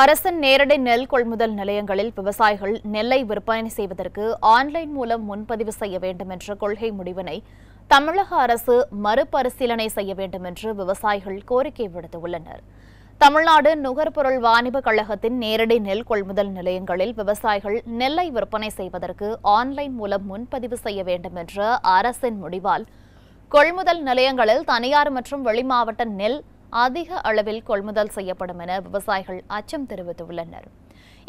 அரசின் நேரடி நெல் கொள்முதல் நிலையங்களில் விவசாயிகள் நெல்லை விற்பனை செய்வதற்கு ஆன்லைன் மூலம் முன்பதிவு செய்ய வேண்டும் என்ற கொள்கை முடிவினை தமிழக அரசு மறுபரிசீலனை செய்ய வேண்டும் என்று விவசாயிகள் கோரிக்கை விடுத்துள்ளனர் தமிழ்நாடு நுகர்பொருள் வாணிப கழகத்தின் நேரடி நெல் கொள்முதல் நிலையங்களில் விவசாயிகள் நெல்லை விற்பனை செய்வதற்கு ஆன்லைன் மூலம் முன்பதிவு செய்ய வேண்டும் என்ற அரசின் முடிவால் கொள்முதல் நிலையங்களில் தனியார் மற்றும் வெளிமாவட்ட நெல் அதிக அளவில் கொள்முதல் செய்யப்படும் என விவசாயிகள் அச்சம் தெரிவித்துள்ளனர்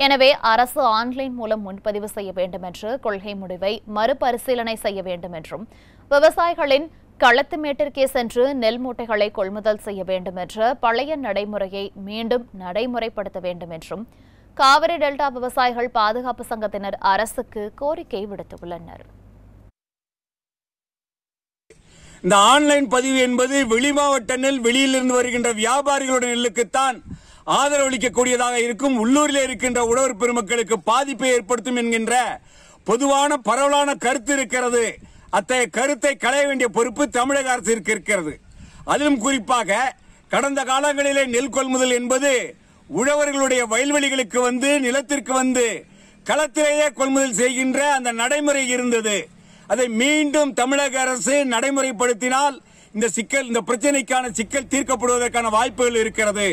எனவே அரசு ஆன்லைன் மூலம் முன்பதிவு செய்ய வேண்டும் என்று கொள்கை முடிவை மறுபரிசீலனை செய்ய வேண்டும் என்றும் விவசாயிகளின் களத்து மேட்டிற்கே சென்று நெல் மூட்டைகளை கொள்முதல் செய்ய வேண்டும் என்ற பழைய நடைமுறையை மீண்டும் நடைமுறைப்படுத்த வேண்டும் என்றும் காவிரி டெல்டா விவசாயிகள் பாதுகாப்பு சங்கத்தினர் அரசுக்கு கோரிக்கை விடுத்துள்ளனா் இந்த ஆன்லைன் பதிவு என்பது வெளி மாவட்ட நெல் வெளியிலிருந்து வருகின்ற வியாபாரிகளுடைய நெல்லுக்குத்தான் ஆதரவளிக்கக்கூடியதாக இருக்கும் உள்ளூரில் இருக்கின்ற உழவர் பெருமக்களுக்கு பாதிப்பை ஏற்படுத்தும் என்கின்ற பொதுவான பரவலான கருத்து இருக்கிறது அத்தகைய கருத்தை களைய வேண்டிய பொறுப்பு தமிழக அரசிற்கு இருக்கிறது அதிலும் குறிப்பாக கடந்த காலங்களிலே நெல் கொள்முதல் என்பது உழவர்களுடைய வயல்வெளிகளுக்கு வந்து நிலத்திற்கு வந்து களத்திலேயே கொள்முதல் செய்கின்ற அந்த நடைமுறை இருந்தது அதை மீண்டும் தமிழக அரசு நடைமுறைப்படுத்தினால் இந்த சிக்கல் இந்த பிரச்சனைக்கான சிக்கல் தீர்க்கப்படுவதற்கான வாய்ப்புகள் இருக்கிறது